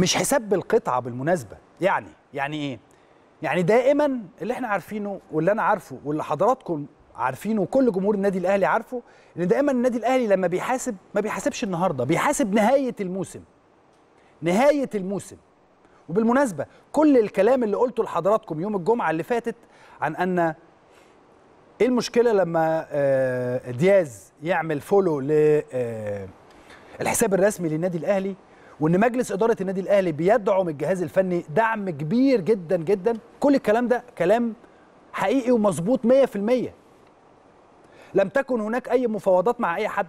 مش حساب بالقطعه بالمناسبه يعني يعني ايه يعني دائما اللي احنا عارفينه واللي انا عارفه واللي حضراتكم عارفينه وكل جمهور النادي الاهلي عارفه ان دائما النادي الاهلي لما بيحاسب ما بيحاسبش النهارده بيحاسب نهايه الموسم نهايه الموسم وبالمناسبه كل الكلام اللي قلته لحضراتكم يوم الجمعه اللي فاتت عن ان ايه المشكله لما آه، دياز يعمل فولو للحساب آه، الرسمي للنادي الاهلي وان مجلس اداره النادي الاهلي بيدعم الجهاز الفني دعم كبير جدا جدا كل الكلام ده كلام حقيقي ومظبوط 100% لم تكن هناك اي مفاوضات مع اي حد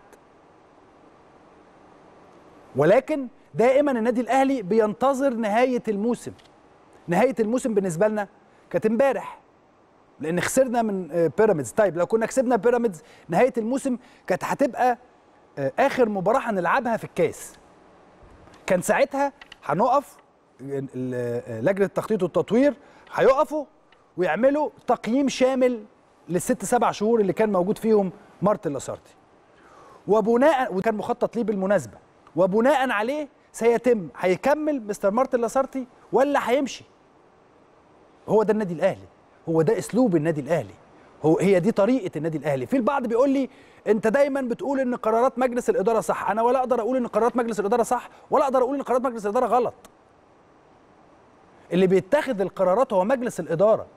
ولكن دائما النادي الاهلي بينتظر نهايه الموسم نهايه الموسم بالنسبه لنا كانت امبارح لان خسرنا من آه، بيراميدز طيب لو كنا كسبنا بيراميدز نهايه الموسم كانت هتبقى آه، اخر مباراه هنلعبها في الكاس كان ساعتها هنقف لجنه التخطيط والتطوير هيقفوا ويعملوا تقييم شامل للست سبع شهور اللي كان موجود فيهم مارتن لاسارتي وبناء وكان مخطط ليه بالمناسبه وبناء عليه سيتم هيكمل مستر مارتن لاسارتي ولا هيمشي هو ده النادي الاهلي هو ده اسلوب النادي الاهلي هو هي دي طريقه النادي الاهلي في البعض بيقول لي انت دايما بتقول ان قرارات مجلس الاداره صح انا ولا اقدر اقول ان قرارات مجلس الاداره صح ولا اقدر اقول ان قرارات مجلس الاداره غلط اللي بيتخذ القرارات هو مجلس الاداره